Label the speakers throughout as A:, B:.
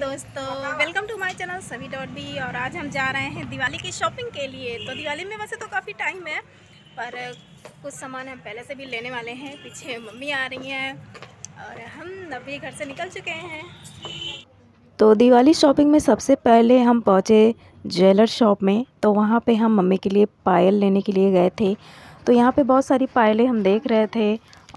A: दोस्तों welcome to my channel सभी dot B और आज हम जा रहे हैं दिवाली की शॉपिंग के लिए तो दिवाली में वैसे तो काफ़ी टाइम है पर कुछ सामान हम पहले से भी लेने वाले हैं पीछे मम्मी आ रही हैं और हम अभी घर से निकल चुके हैं तो दिवाली शॉपिंग में सबसे पहले हम पहुँचे ज्वेलर शॉप में तो वहाँ पे हम मम्मी के लिए पायल लेने के लिए गए थे तो यहाँ पे बहुत सारी पायलें हम देख रहे थे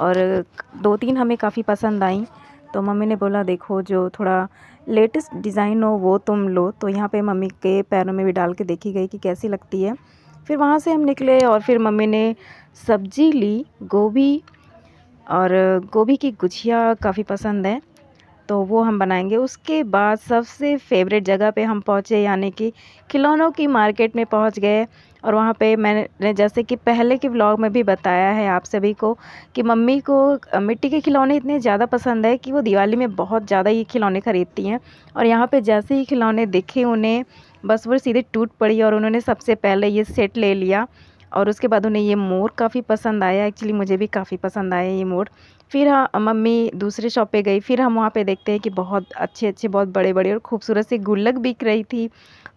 A: और दो तीन हमें काफ़ी पसंद आई तो मम्मी ने बोला देखो जो थोड़ा लेटेस्ट डिज़ाइन हो वो तुम लो तो यहाँ पे मम्मी के पैरों में भी डाल के देखी गई कि कैसी लगती है फिर वहाँ से हम निकले और फिर मम्मी ने सब्जी ली गोभी और गोभी की गुझिया काफ़ी पसंद है तो वो हम बनाएंगे उसके बाद सबसे फेवरेट जगह पे हम पहुँचे यानी कि खिलौनों की मार्केट में पहुँच गए और वहाँ पे मैंने जैसे कि पहले के व्लॉग में भी बताया है आप सभी को कि मम्मी को मिट्टी के खिलौने इतने ज़्यादा पसंद है कि वो दिवाली में बहुत ज़्यादा ये खिलौने ख़रीदती हैं और यहाँ पे जैसे ही खिलौने दिखे उन्हें बस वो सीधे टूट पड़ी और उन्होंने सबसे पहले ये सेट ले लिया और उसके बाद उन्हें ये मोर काफ़ी पसंद आया एक्चुअली मुझे भी काफ़ी पसंद आया ये मोर फिर हाँ मम्मी दूसरे शॉप पे गई फिर हम वहाँ पे देखते हैं कि बहुत अच्छे अच्छे बहुत बड़े बड़े और खूबसूरत से गुल्लक बिक रही थी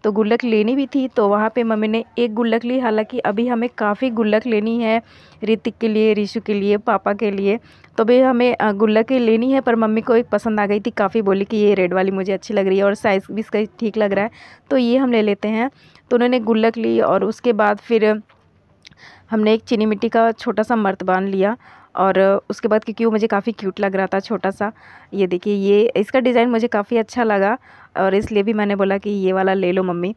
A: तो गुल्लक लेनी भी थी तो वहाँ पे मम्मी ने एक गुल्लक ली हालांकि अभी हमें काफ़ी गुल्लक लेनी है ऋतिक के लिए रिशु के लिए पापा के लिए तो भी हमें गुल्लक लेनी है पर मम्मी को एक पसंद आ गई थी काफ़ी बोली कि ये रेड वाली मुझे अच्छी लग रही है और साइज़ भी इसका ठीक लग रहा है तो ये हम ले लेते हैं तो उन्होंने गुल्लक ली और उसके बाद फिर हमने एक चीनी मिट्टी का छोटा सा मर्त बांध लिया और उसके बाद क्योंकि वो मुझे काफ़ी क्यूट लग रहा था छोटा सा ये देखिए ये इसका डिज़ाइन मुझे काफ़ी अच्छा लगा और इसलिए भी मैंने बोला कि ये वाला ले लो मम्मी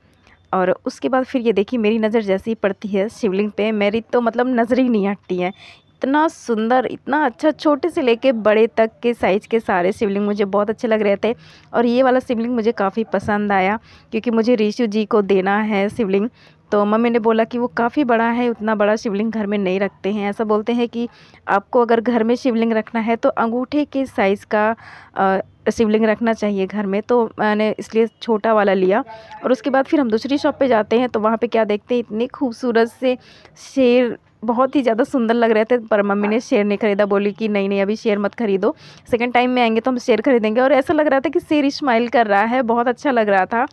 A: और उसके बाद फिर ये देखिए मेरी नज़र जैसे ही पड़ती है शिवलिंग पे मेरी तो मतलब नज़र ही नहीं हटती है इतना सुंदर इतना अच्छा छोटे से लेके बड़े तक के साइज़ के सारे शिवलिंग मुझे बहुत अच्छे लग रहे थे और ये वाला शिवलिंग मुझे काफ़ी पसंद आया क्योंकि मुझे रिशु जी को देना है शिवलिंग तो मम्मी ने बोला कि वो काफ़ी बड़ा है उतना बड़ा शिवलिंग घर में नहीं रखते हैं ऐसा बोलते हैं कि आपको अगर घर में शिवलिंग रखना है तो अंगूठे के साइज़ का शिवलिंग रखना चाहिए घर में तो मैंने इसलिए छोटा वाला लिया और उसके बाद फिर हम दूसरी शॉप पे जाते हैं तो वहाँ पे क्या देखते हैं इतने खूबसूरत से शेर बहुत ही ज़्यादा सुंदर लग रहे थे पर मम्मी ने शेर नहीं खरीदा बोली कि नहीं नहीं अभी शेर मत खरीदो सेकेंड टाइम में आएंगे तो हम शेर खरीदेंगे और ऐसा लग रहा था कि शेर स्माइल कर रहा है बहुत अच्छा लग रहा था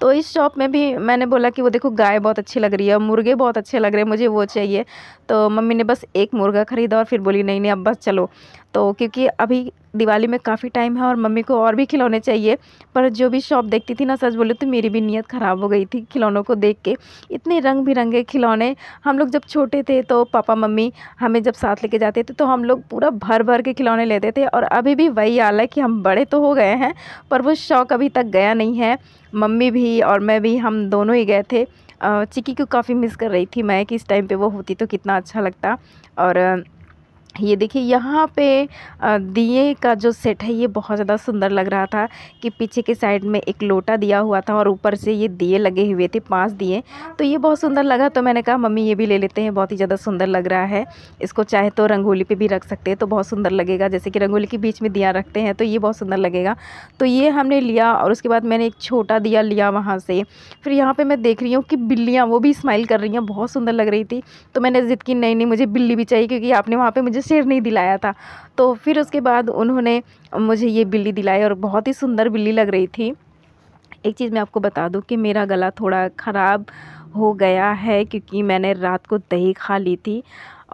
A: तो इस शॉप में भी मैंने बोला कि वो देखो गाय बहुत अच्छी लग रही है मुर्गे बहुत अच्छे लग रहे हैं मुझे वो चाहिए तो मम्मी ने बस एक मुर्गा ख़रीदा और फिर बोली नहीं नहीं अब बस चलो तो क्योंकि अभी दिवाली में काफ़ी टाइम है और मम्मी को और भी खिलौने चाहिए पर जो भी शॉप देखती थी ना सच बोले तो मेरी भी नीयत ख़राब हो गई थी खिलौनों को देख के इतने रंग बिरंगे खिलौने हम लोग जब छोटे थे तो पापा मम्मी हमें जब साथ लेके जाते थे तो हम लोग पूरा भर भर के खिलौने लेते थे और अभी भी वही हाल है कि हम बड़े तो हो गए हैं पर वो शौक़ अभी तक गया नहीं है मम्मी भी भी और मैं भी हम दोनों ही गए थे चिक्की को काफ़ी मिस कर रही थी मैं कि इस टाइम पे वो होती तो कितना अच्छा लगता और ये देखिए यहाँ पे दिए का जो सेट है ये बहुत ज़्यादा सुंदर लग रहा था कि पीछे के साइड में एक लोटा दिया हुआ था और ऊपर से ये दिए लगे हुए थे पांच दिए तो ये बहुत सुंदर लगा तो मैंने कहा मम्मी ये भी ले लेते हैं बहुत ही ज़्यादा सुंदर लग रहा है इसको चाहे तो रंगोली पे भी रख सकते हैं तो बहुत सुंदर लगेगा जैसे कि रंगोली के बीच में दिया रखते हैं तो ये बहुत सुंदर लगेगा तो ये हमने लिया और उसके बाद मैंने एक छोटा दिया लिया वहाँ से फिर यहाँ पर मैं देख रही हूँ कि बिल्लियाँ वो भी स्माइल कर रही हैं बहुत सुंदर लग रही थी तो मैंने जिद की नहीं नहीं मुझे बिल्ली भी चाहिए क्योंकि आपने वहाँ पर मुझे सिर नहीं दिलाया था तो फिर उसके बाद उन्होंने मुझे ये बिल्ली दिलाई और बहुत ही सुंदर बिल्ली लग रही थी एक चीज़ मैं आपको बता दूँ कि मेरा गला थोड़ा ख़राब हो गया है क्योंकि मैंने रात को दही खा ली थी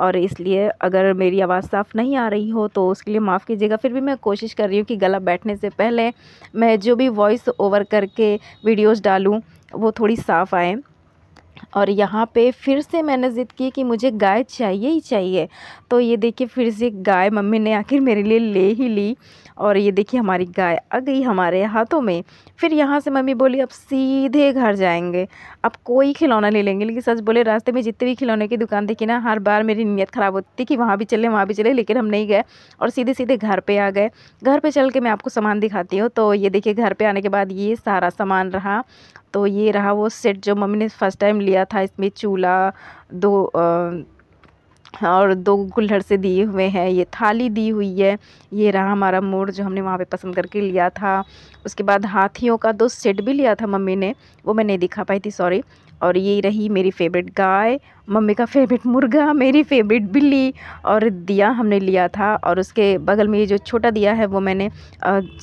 A: और इसलिए अगर मेरी आवाज़ साफ़ नहीं आ रही हो तो उसके लिए माफ़ कीजिएगा फिर भी मैं कोशिश कर रही हूँ कि गला बैठने से पहले मैं जो भी वॉइस ओवर करके वीडियोस डालूँ वो थोड़ी साफ़ आए और यहाँ पे फिर से मैंने ज़िद की कि मुझे गाय चाहिए ही चाहिए तो ये देखिए फिर से गाय मम्मी ने आखिर मेरे लिए ले ही ली और ये देखिए हमारी गाय आ गई हमारे हाथों में फिर यहाँ से मम्मी बोली अब सीधे घर जाएंगे अब कोई खिलौना ले लेंगे लेकिन सच बोले रास्ते में जितने भी खिलौने की दुकान देखी ना हर बार मेरी नीयत ख़राब होती थी कि वहाँ भी चले वहाँ भी चले लेकिन हम नहीं गए और सीधे सीधे घर पर आ गए घर पर चल के मैं आपको सामान दिखाती हूँ तो ये देखिए घर पर आने के बाद ये सारा सामान रहा तो ये रहा वो सेट जो मम्मी ने फ़र्स्ट टाइम लिया लिया था इसमें चूल्हा दो और दो गुल्हड़ से दिए हुए हैं ये थाली दी हुई है ये रहा हमारा मोर जो हमने वहाँ पे पसंद करके लिया था उसके बाद हाथियों का दो सेट भी लिया था मम्मी ने वो मैं नहीं दिखा पाई थी सॉरी और ये रही मेरी फेवरेट गाय मम्मी का फेवरेट मुर्गा मेरी फेवरेट बिल्ली और दिया हमने लिया था और उसके बगल में ये जो छोटा दिया है वो मैंने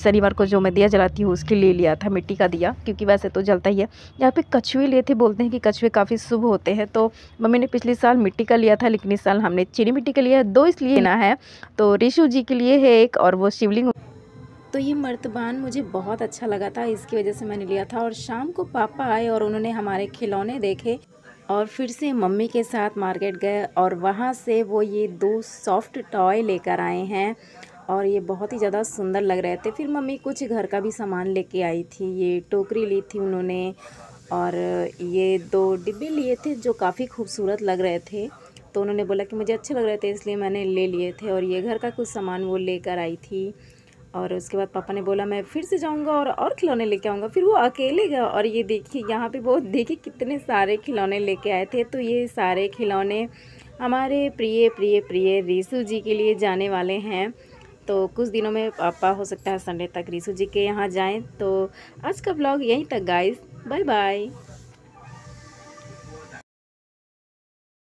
A: शनिवार को जो मैं दिया जलाती हूँ उसके लिए लिया था मिट्टी का दिया क्योंकि वैसे तो जलता ही है यहाँ पे कछुए लिए थे बोलते हैं कि कछुए काफ़ी शुभ होते हैं तो मम्मी ने पिछले साल मिट्टी का लिया था लेकिन इस साल हमने चीनी मिट्टी का लिया है दो इसलिए ना है तो ऋषु जी के लिए है एक और वो शिवलिंग तो ये मर्तबान मुझे बहुत अच्छा लगा था इसकी वजह से मैंने लिया था और शाम को पापा आए और उन्होंने हमारे खिलौने देखे और फिर से मम्मी के साथ मार्केट गए और वहाँ से वो ये दो सॉफ्ट टॉय लेकर आए हैं और ये बहुत ही ज़्यादा सुंदर लग रहे थे फिर मम्मी कुछ घर का भी सामान लेके आई थी ये टोकरी ली थी उन्होंने और ये दो डिब्बे लिए थे जो काफ़ी खूबसूरत लग रहे थे तो उन्होंने बोला कि मुझे अच्छे लग रहे थे इसलिए मैंने ले लिए थे और ये घर का कुछ सामान वो लेकर आई थी और उसके बाद पापा ने बोला मैं फिर से जाऊँगा और और खिलौने लेके आऊँगा फिर वो अकेले गया और ये देखिए यहाँ पे वो देखिए कितने सारे खिलौने लेके आए थे तो ये सारे खिलौने हमारे प्रिय प्रिय प्रिय रिसु जी के लिए जाने वाले हैं तो कुछ दिनों में पापा हो सकता है संडे तक रिसु जी के यहाँ जाएँ तो आज का ब्लॉग यहीं तक गाइस बाय बाय